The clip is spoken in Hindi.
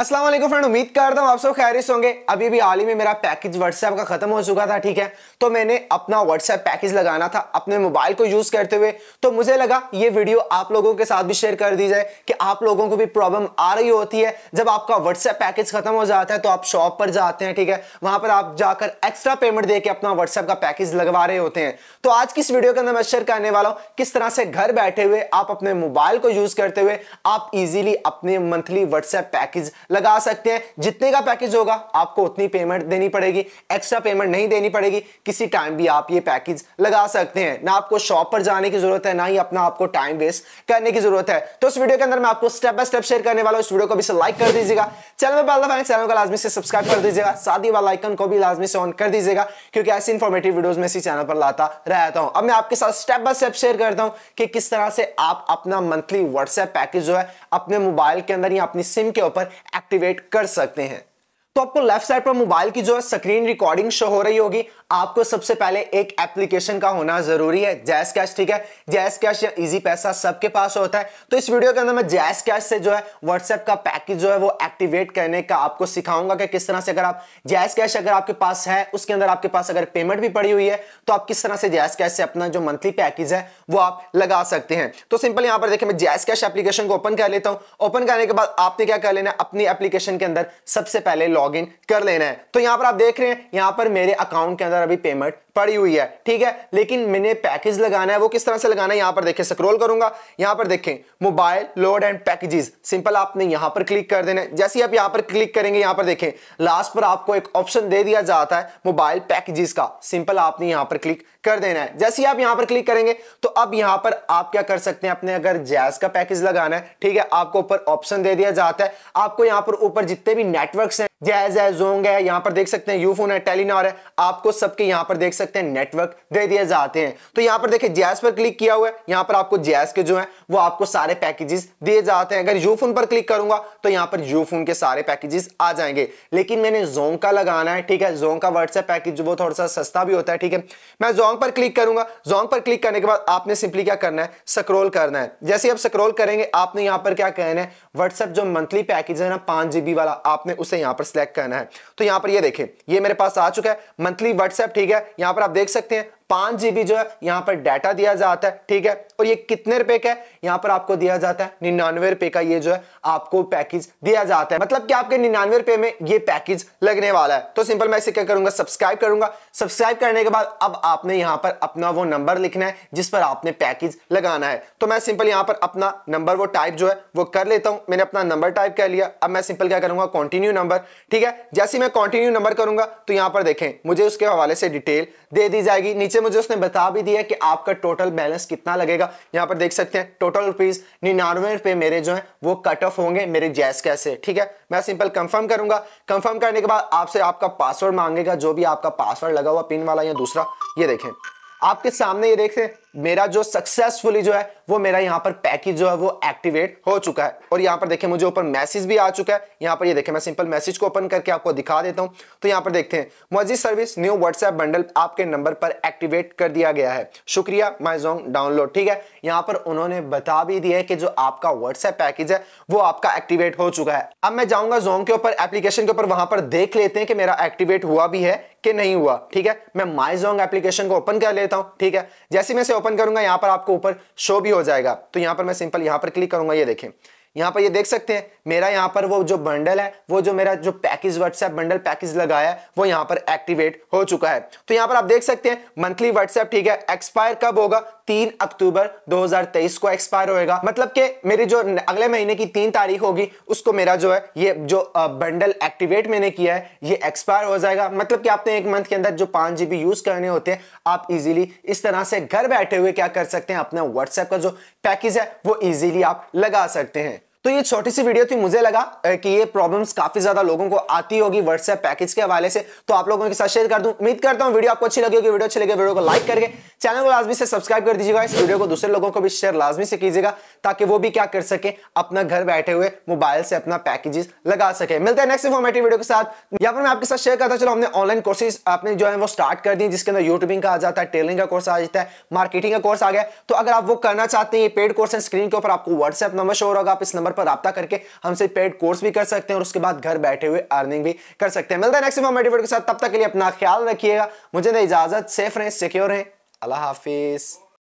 असलम फ्रेंड उम्मीद करता हूँ आप सब खैरिस होंगे अभी भी हाल ही में मेरा पैकेज व्हाट्सएप का खत्म हो चुका था ठीक है तो मैंने अपना व्हाट्सएप पैकेज लगाना था अपने मोबाइल को यूज करते हुए तो मुझे लगा ये वीडियो आप लोगों के साथ भी शेयर कर दी जाए कि आप लोगों को भी प्रॉब्लम आ रही होती है जब आपका व्हाट्सएप पैकेज खत्म हो जाता है तो आप शॉप पर जाते हैं ठीक है वहां पर आप जाकर एक्स्ट्रा पेमेंट दे के अपना व्हाट्सएप का पैकेज लगवा रहे होते हैं तो आज की इस वीडियो के अंदर मैं शेयर करने वाला हूँ किस तरह से घर बैठे हुए आप अपने मोबाइल को यूज करते हुए आप इजिली अपने मंथली व्हाट्सएप पैकेज लगा सकते हैं जितने का पैकेज होगा आपको उतनी पेमेंट देनी पड़ेगी एक्स्ट्रा पेमेंट नहीं देनी पड़ेगी किसी टाइम भी आप ये पैकेज लगा सकते हैं ना आपको शॉप पर जाने की जरूरत है ना ही अपना आपको टाइम वेस्ट करने की जरूरत है तो इस वीडियो के अंदर मैं आपको स्टेप बाय स्टेप शेयर करने वाला हूँ इस वीडियो को भी लाइक कर दीजिएगा चैनल पर पहला चैनल को लाजमी से सब्सक्राइब कर दीजिएगा साथ ही वाला आइकन को भी लाजमी से ऑन कर दीजिएगा क्योंकि ऐसी इन्फॉर्मेटिव वीडियोज में इसी चैनल पर लाता रहता हूं अब मैं आपके साथ स्टेप बाय स्टेप शेयर करता हूं कि किस तरह से आप अपना मंथली व्हाट्सएप पैकेज जो है अपने मोबाइल के अंदर या अपनी सिम के ऊपर एक्टिवेट कर सकते हैं तो आपको लेफ्ट साइड पर मोबाइल की जो है स्क्रीन रिकॉर्डिंग शो हो रही होगी आपको सबसे पहले एक एप्लीकेशन का होना जरूरी है जैस कैश ठीक है जैस कैश या इजी पैसा सबके पास होता है तो इस वीडियो के अंदर मैं जैस कैश से जो है व्हाट्सएप का पैकेज जो है वो एक्टिवेट करने का आपको सिखाऊंगा कि किस तरह से अगर आप जैस कैश अगर आपके पास है उसके अंदर आपके पास अगर पेमेंट भी पड़ी हुई है तो आप किस तरह से जैस कैश से अपना जो मंथली पैकेज है वो आप लगा सकते हैं तो सिंपल यहां पर देखिए मैं जैस कैश एप्लीकेशन को ओपन कर लेता हूं ओपन करने के बाद आपने क्या कर लेना अपनी एप्लीकेशन के अंदर सबसे पहले लॉग लॉग कर लेना है तो यहां पर आप देख रहे हैं यहां पर मेरे अकाउंट के अंदर अभी पेमेंट पड़ी हुई है ठीक है लेकिन मैंने पैकेज लगाना है वो किस तरह से लगाना है यहां पर देखें स्क्रॉल करूंगा यहां पर देखें mobile load and packages simple आपने यहां पर क्लिक कर देना है जैसे ही आप यहां पर क्लिक करेंगे यहां पर देखें लास्ट पर आपको एक ऑप्शन दे दिया जाता है मोबाइल पैकेजेस का सिंपल आपने यहां पर क्लिक कर देना है जैसे ही आप यहां पर क्लिक करेंगे तो अब यहां पर आप क्या कर सकते हैं अपने अगर जैस का पैकेज लगाना है ठीक है आपको ऊपर ऑप्शन दे दिया जाता है आपको यहां पर ऊपर जितने भी नेटवर्क्स हैं जैज है जोंग है यहां पर देख सकते हैं यूफोन है टेलीनॉर है आपको सबके यहां पर देख सकते हैं नेटवर्क दे दिए जाते हैं तो यहां पर देखिए जेएस पर क्लिक किया हुआ है यहां पर आपको जेएस के जो है वो आपको सारे पैकेजेस दिए जाते हैं अगर यूफोन पर क्लिक करूंगा तो यहां पर यूफोन के सारे पैकेजेस आ जाएंगे लेकिन मैंने जोंग का लगाना है ठीक है जोंग का व्हाट्सएप पैकेज वो थोड़ा सा सस्ता भी होता है ठीक है मैं जोंग पर क्लिक करूंगा जोंग पर क्लिक करने के बाद आपने सिंपली क्या करना है स्क्रोल करना है जैसे आप स्क्रोल करेंगे आपने यहां पर क्या कहना है व्हाट्सएप जो मंथली पैकेज है ना पांच जीबी वाला आपने उसे यहां पर सिलेक्ट करना है तो यहां पर ये यह देखें ये मेरे पास आ चुका है मंथली व्हाट्सएप ठीक है यहाँ यहां पर आप देख सकते हैं पांच जीबी जो है यहां पर डाटा दिया जाता है ठीक है और ये कितने रुपए का है यहां पर आपको दिया जाता है निन्यानवे रुपए का ये जो है आपको पैकेज दिया जाता है मतलब कि आपके निन्यानवे रुपए में ये पैकेज लगने वाला है तो सिंपल मैं इसे क्या करूंगा सब्सक्राइब करूंगा सब्सक्राइब करने के बाद अब आपने यहां पर अपना वो नंबर लिखना है जिस पर आपने पैकेज लगाना है तो मैं सिंपल यहां पर अपना नंबर वो टाइप जो है वो कर लेता हूं मैंने अपना नंबर टाइप कर लिया अब मैं सिंपल क्या करूंगा कॉन्टिन्यू नंबर ठीक है जैसे मैं कॉन्टिन्यू नंबर करूंगा तो यहां पर देखें मुझे उसके हवाले से डिटेल दे दी जाएगी नीचे से मुझे उसने बता भी दिया कि आपका टोटल बैलेंस कितना लगेगा यहाँ पर देख सकते हैं टोटल रुपीज निन्यानवे रुपए मेरे जो है वो कट ऑफ होंगे मेरे जैस कैसे ठीक है मैं सिंपल कंफर्म करूंगा कंफर्म करने के बाद आपसे आपका पासवर्ड मांगेगा जो भी आपका पासवर्ड लगा हुआ पिन वाला या दूसरा ये देखें आपके सामने ये देखें मेरा जो सक्सेसफुली जो है वो मेरा यहाँ पर पैकेज जो है वो एक्टिवेट हो चुका है और यहाँ पर देखिए मुझे ऊपर मैसेज भी आ चुका है यहाँ पर ये यह देखिए मैं सिंपल मैसेज को ओपन करके आपको दिखा देता हूँ तो यहाँ पर देखते हैं मोजी सर्विस न्यू व्हाट्सएप बंडल आपके नंबर पर एक्टिवेट कर दिया गया है शुक्रिया माई जोंग डाउनलोड ठीक है यहाँ पर उन्होंने बता भी दिया है कि जो आपका व्हाट्सएप पैकेज है वो आपका एक्टिवेट हो चुका है अब मैं जाऊँगा जोंग के ऊपर एप्लीकेशन के ऊपर वहाँ पर देख लेते हैं कि मेरा एक्टिवेट हुआ भी है कि नहीं हुआ ठीक है मैं माई जोंग एप्लीकेशन को ओपन कर लेता हूँ ठीक है जैसे मैं ओपन करूंगा यहां पर आपको ऊपर शो भी हो जाएगा तो यहां पर मैं सिंपल यहां पर क्लिक करूंगा ये देखें यहाँ पर ये देख सकते हैं मेरा यहाँ पर वो जो बंडल है वो जो मेरा जो पैकेज व्हाट्सएप बंडल पैकेज लगाया है वो यहाँ पर एक्टिवेट हो चुका है तो यहाँ पर आप देख सकते हैं मंथली व्हाट्सएप ठीक है एक्सपायर कब होगा तीन अक्टूबर 2023 को एक्सपायर होएगा मतलब कि मेरी जो अगले महीने की तीन तारीख होगी उसको मेरा जो है ये जो बंडल एक्टिवेट मैंने किया है ये एक्सपायर हो जाएगा मतलब कि आपने एक मंथ के अंदर जो पाँच जी यूज़ करने होते हैं आप इजीली इस तरह से घर बैठे हुए क्या कर सकते हैं अपना व्हाट्सएप का जो पैकेज है वो ईजिली आप लगा सकते हैं तो ये छोटी सी वीडियो थी मुझे लगा कि ये प्रॉब्लम्स काफी ज्यादा लोगों को आती होगी व्हाट्सएप पैकेज के हवाले से तो आप लोगों के साथ शेयर कर दूं उम्मीद करता हूं वीडियो आपको अच्छी लगी होगी वीडियो अच्छी लगे वीडियो को लाइक करके चैनल को लाजमी से सब्सक्राइब कर दीजिएगा इस वीडियो को दूसरे लोगों को भी शेयर लाजमी से कीजिएगा ताकि वो भी क्या कर सके अपना घर बैठे हुए मोबाइल से अपना पैकेजेस लगा सके मिलते हैं नेक्स्ट इन्फॉर्मेटिव वीडियो के साथ या फिर मैं आपके साथ शेयर करता चलो हमने ऑनलाइन कोर्सेज आपने जो है वो स्टार्ट कर दी जिसके अंदर यूट्यूबिंग का आ जाता है टेलरिंग का कोर्स आ जाता है मार्केटिंग का कोर्स आ गया तो अगर आप वो करना चाहते हैं पेड कोर्स है स्क्रीन के ऊपर आपको व्हाट्सएप नंबर शोर होगा आप इस नंबर नंबर पर रब्ता करके हमसे पेड कोर्स भी कर सकते हैं और उसके बाद घर बैठे हुए अर्निंग भी कर सकते हैं मिलता है नेक्स्ट इन्फॉर्मेटिव के साथ तब तक के लिए अपना ख्याल रखिएगा मुझे इजाजत सेफ रहें सिक्योर रहें अल्लाह हाफिज़